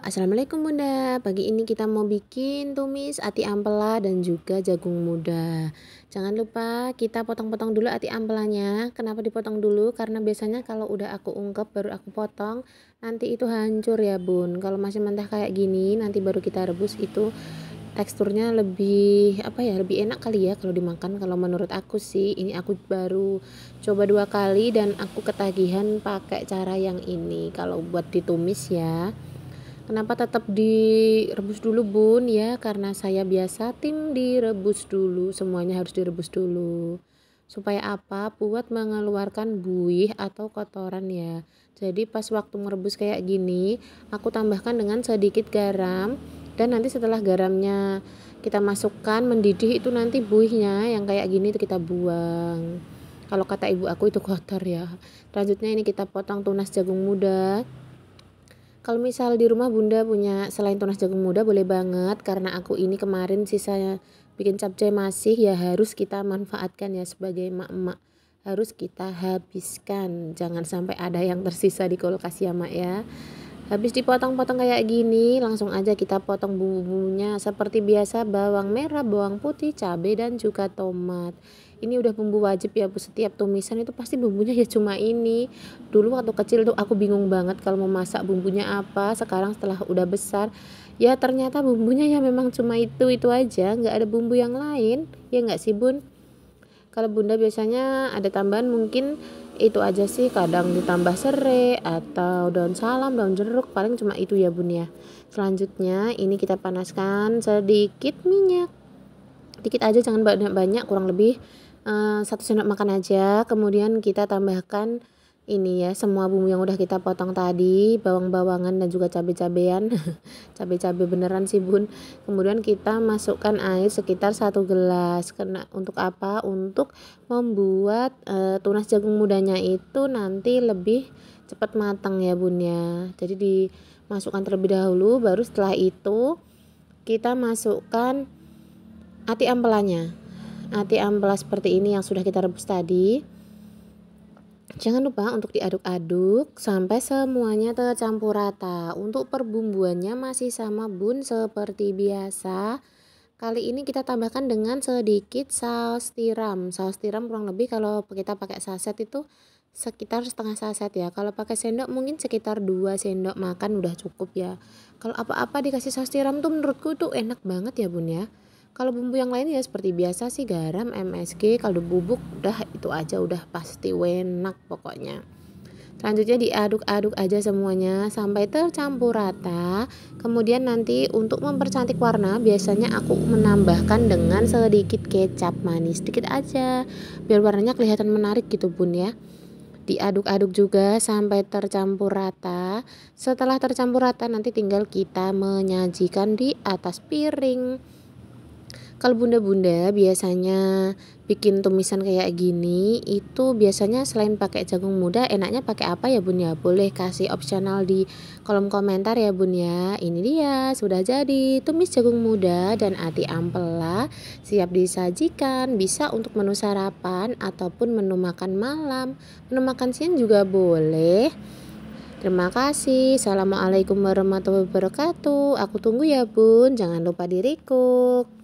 Assalamualaikum Bunda. Pagi ini kita mau bikin tumis ati ampela dan juga jagung muda. Jangan lupa kita potong-potong dulu ati ampelanya. Kenapa dipotong dulu? Karena biasanya kalau udah aku ungkep baru aku potong, nanti itu hancur ya, Bun. Kalau masih mentah kayak gini, nanti baru kita rebus itu teksturnya lebih apa ya lebih enak kali ya kalau dimakan kalau menurut aku sih ini aku baru coba dua kali dan aku ketagihan pakai cara yang ini kalau buat ditumis ya Kenapa tetap direbus dulu bun ya? Karena saya biasa tim direbus dulu, semuanya harus direbus dulu. Supaya apa? Buat mengeluarkan buih atau kotoran ya. Jadi pas waktu merebus kayak gini, aku tambahkan dengan sedikit garam dan nanti setelah garamnya kita masukkan mendidih itu nanti buihnya yang kayak gini itu kita buang. Kalau kata ibu aku itu kotor ya. Selanjutnya ini kita potong tunas jagung muda. Kalau misal di rumah bunda punya selain tunas jagung muda boleh banget karena aku ini kemarin sisanya bikin capcay masih ya harus kita manfaatkan ya sebagai emak-emak harus kita habiskan jangan sampai ada yang tersisa di kulkas ya mak ya Habis dipotong-potong kayak gini, langsung aja kita potong bumbunya seperti biasa bawang merah, bawang putih, cabai dan juga tomat. Ini udah bumbu wajib ya, Bu. Setiap tumisan itu pasti bumbunya ya cuma ini. Dulu waktu kecil tuh aku bingung banget kalau mau masak bumbunya apa. Sekarang setelah udah besar, ya ternyata bumbunya ya memang cuma itu itu aja, nggak ada bumbu yang lain. Ya nggak sih, Bun? Kalau Bunda biasanya ada tambahan mungkin itu aja sih kadang ditambah serai atau daun salam daun jeruk paling cuma itu ya bun ya selanjutnya ini kita panaskan sedikit minyak sedikit aja jangan banyak-banyak kurang lebih eh, satu sendok makan aja kemudian kita tambahkan ini ya semua bumbu yang udah kita potong tadi bawang-bawangan dan juga cabai-cabean cabai-cabai beneran sih bun kemudian kita masukkan air sekitar satu gelas kena untuk apa untuk membuat e, tunas jagung mudanya itu nanti lebih cepat matang ya bun ya jadi dimasukkan terlebih dahulu baru setelah itu kita masukkan ati ampelanya ati ampela seperti ini yang sudah kita rebus tadi Jangan lupa untuk diaduk-aduk sampai semuanya tercampur rata. Untuk perbumbuannya masih sama bun seperti biasa. Kali ini kita tambahkan dengan sedikit saus tiram. Saus tiram kurang lebih kalau kita pakai saset itu sekitar setengah saset ya. Kalau pakai sendok mungkin sekitar 2 sendok makan udah cukup ya. Kalau apa-apa dikasih saus tiram tuh menurutku tuh enak banget ya bun ya. Kalau bumbu yang lain ya seperti biasa sih garam, MSG, kaldu bubuk, udah itu aja udah pasti enak pokoknya. Selanjutnya diaduk-aduk aja semuanya sampai tercampur rata. Kemudian nanti untuk mempercantik warna biasanya aku menambahkan dengan sedikit kecap manis sedikit aja biar warnanya kelihatan menarik gitu bun ya diaduk-aduk juga sampai tercampur rata. Setelah tercampur rata nanti tinggal kita menyajikan di atas piring. Kalau bunda-bunda biasanya bikin tumisan kayak gini, itu biasanya selain pakai jagung muda, enaknya pakai apa ya bun ya? Boleh kasih opsional di kolom komentar ya bun ya. Ini dia, sudah jadi tumis jagung muda dan ati ampela siap disajikan. Bisa untuk menu sarapan ataupun menu makan malam. Menu makan siang juga boleh. Terima kasih. Assalamualaikum warahmatullahi wabarakatuh. Aku tunggu ya, Bun. Jangan lupa di